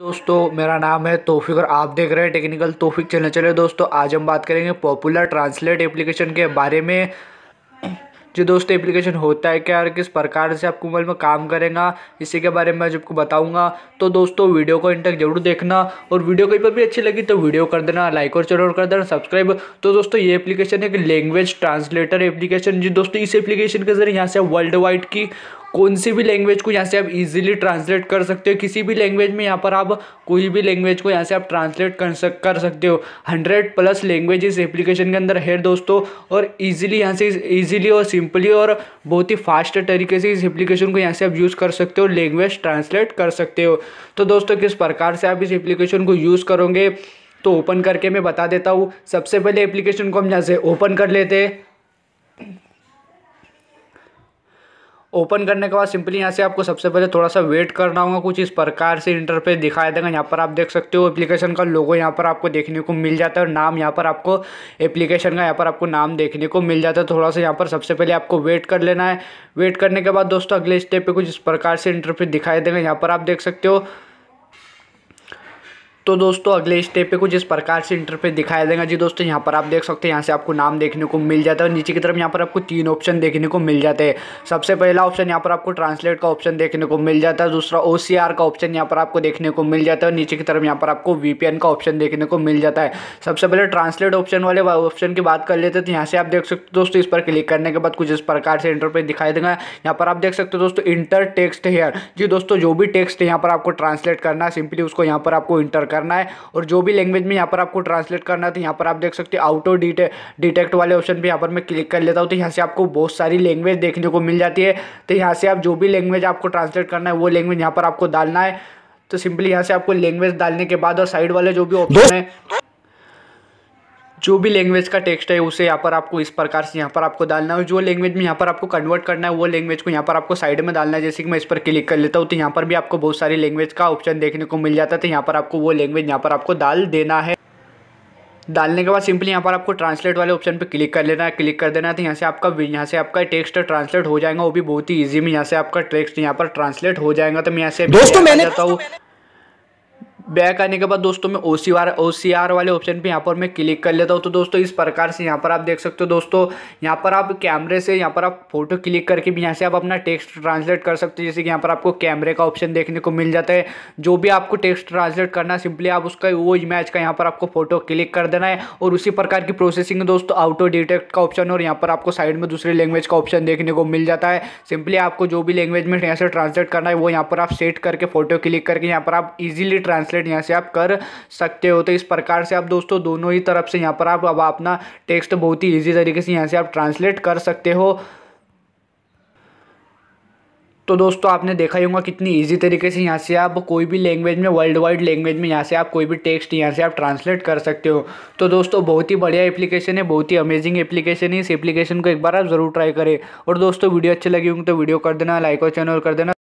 दोस्तों मेरा नाम है तोफिक और आप देख रहे हैं टेक्निकल तोफिक चैनल चले दोस्तों आज हम बात करेंगे पॉपुलर ट्रांसलेट एप्लीकेशन के बारे में जो दोस्तों एप्लीकेशन होता है क्या और किस प्रकार से आपको मोबाइल में काम करेगा इसी के बारे में आज आपको बताऊंगा तो दोस्तों वीडियो को इन तक जरूर देखना और वीडियो कहीं पर भी अच्छी लगी तो वीडियो कर देना लाइक और चैनल कर देना सब्सक्राइब तो दोस्तों ये एप्लीकेशन एक लैंग्वेज ट्रांसलेटर एप्लीकेशन जी दोस्तों इस एप्लीकेशन के जरिए यहाँ से वर्ल्ड वाइड की कौन सी भी लैंग्वेज को यहाँ से आप इजीली ट्रांसलेट कर सकते हो किसी भी लैंग्वेज में यहाँ पर आप कोई भी लैंग्वेज को यहाँ से आप ट्रांसलेट कर सक कर सकते हो हंड्रेड प्लस लैंग्वेज इस एप्लीकेशन के अंदर है दोस्तों और ईजिली यहाँ से इजीली और सिंपली और बहुत ही फास्ट तरीके से इस एप्लीकेशन को यहाँ से आप यूज़ कर सकते हो लैंग्वेज ट्रांसलेट कर सकते हो तो दोस्तों किस प्रकार से आप इस एप्लीकेशन को यूज़ करोगे तो ओपन करके मैं बता देता हूँ सबसे पहले एप्लीकेशन को हम यहाँ से ओपन कर लेते हैं ओपन करने के बाद सिंपली यहाँ से आपको सबसे पहले थोड़ा सा वेट करना होगा कुछ इस प्रकार से इंटरफेस दिखाया देगा यहाँ पर आप देख सकते हो एप्लीकेशन का लोगो यहाँ पर आपको देखने को मिल जाता है और नाम यहाँ पर आपको एप्लीकेशन का यहाँ पर आपको नाम देखने को मिल जाता है थोड़ा सा यहाँ पर सबसे पहले आपको वेट कर लेना है वेट करने के बाद दोस्तों अगले स्टेप पर कुछ इस प्रकार से इंटरफेस दिखाई देगा यहाँ पर आप देख सकते हो तो दोस्तों अगले स्टेप पे कुछ इस प्रकार से इंटरफेस दिखाया देगा जी दोस्तों यहाँ पर आप देख सकते हैं यहाँ से आपको नाम देखने को मिल जाता है और नीचे की तरफ यहाँ पर आपको तीन ऑप्शन देखने को मिल जाते हैं सबसे पहला ऑप्शन यहाँ पर आपको ट्रांसलेट का ऑप्शन देखने को मिल जाता है दूसरा ओ का ऑप्शन यहाँ पर आपको देखने को मिल जाता है और नीचे की तरफ यहाँ पर आपको वी का ऑप्शन देखने को मिल जाता है सबसे पहले ट्रांसलेट ऑप्शन वाले ऑप्शन की बात कर लेते हैं तो यहाँ से आप देख सकते हो दोस्तों इस पर क्लिक करने के बाद कुछ इस प्रकार से इंटरफेस दिखाई देगा यहाँ पर आप देख सकते हो दोस्तों इंटर टेक्स्ट हेयर जी दोस्तों जो भी टेक्स्ट है यहाँ पर आपको ट्रांसलेट करना है सिंपली उसको यहाँ पर आपको इंटर करना है और जो भी लैंग्वेज में यहाँ पर आपको ट्रांसलेट करना है तो यहाँ पर आप देख सकते हो ऑटो डिटे डिटेक्ट वाले ऑप्शन पर यहाँ पर मैं क्लिक कर लेता हूँ तो यहाँ से आपको बहुत सारी लैंग्वेज देखने को मिल जाती है तो यहाँ से आप जो भी लैंग्वेज आपको ट्रांसलेट करना है वो लैंग्वेज यहाँ पर आपको डालना है तो सिंपली यहाँ से आपको लैंग्वेज डालने के बाद और साइड वाले जो भी ऑप्शन है जो भी लैंग्वेज का टेक्स्ट है उसे यहाँ पर आपको इस प्रकार से यहाँ पर आपको डालना है जो लैंग्वेज में यहाँ पर आपको कन्वर्ट करना है वो लैंग्वेज को यहाँ पर आपको साइड में डालना है जैसे कि मैं इस पर क्लिक कर लेता हूँ तो यहाँ पर भी आपको बहुत सारी लैंग्वेज का ऑप्शन देखने को मिल जाता है तो यहाँ पर आपको वो लैंग्वेज यहाँ पर आपको डाल देना है डालने के बाद सिंपली यहाँ पर आपको ट्रांसलेट वाले ऑप्शन पर क्लिक कर लेना है क्लिक कर देना है तो यहाँ से आपका यहाँ से आपका टेक्स्ट ट्रांसलेट हो जाएगा वो भी बहुत ही ईजी में यहाँ से आपका टेक्स्ट यहाँ पर ट्रांसलेट हो जाएगा तो मैं यहाँ से दोस्तों मैंने बैक आने के बाद दोस्तों में O C R O C R वाले ऑप्शन पे यहाँ पर मैं क्लिक कर लेता हूँ तो दोस्तों इस प्रकार से यहाँ पर आप देख सकते हो दोस्तों यहाँ पर आप कैमरे से यहाँ पर आप फोटो क्लिक करके भी यहाँ से आप अपना टेक्स्ट ट्रांसलेट कर सकते हो जैसे कि यहाँ पर आपको कैमरे का ऑप्शन देखने को मिल जाता है जो भी आपको टेक्स्ट ट्रांसलेट करना सिंपली आप उसका वो इमेज का यहाँ पर आपको फोटो क्लिक कर देना है और उसी प्रकार की प्रोसेसिंग दोस्तों आउटो डिटेक्ट का ऑप्शन और यहाँ पर आपको साइड में दूसरी लैंग्वेज का ऑप्शन देखने को मिल जाता है सिंपली आपको जो भी लैंग्वेज में यहाँ से ट्रांसलेट करना है वो यहाँ पर आप सेट करके फोटो क्लिक करके यहाँ पर आप इजिली ट्रांसलेट हंड्रेड यहाँ से आप कर सकते हो तो इस प्रकार से आप दोस्तों दोनों ही तरफ से यहाँ पर आप अब अपना टेक्स्ट बहुत ही ईजी तरीके से यहाँ से आप ट्रांसलेट कर सकते हो तो दोस्तों आपने देखा ही होगा कितनी इजी तरीके से यहाँ से आप कोई भी लैंग्वेज में वर्ल्ड वाइड लैंग्वेज में यहाँ से आप कोई भी टेक्स्ट यहाँ से आप ट्रांसलेट कर सकते हो तो दोस्तों बहुत ही बढ़िया एप्लीकेशन है बहुत ही अमेजिंग एप्लीकेशन है इस एप्लीकेशन को एक बार आप ज़रूर ट्राई करें और दोस्तों वीडियो अच्छी लगी होंगी तो वीडियो कर देना लाइक और चैनल कर देना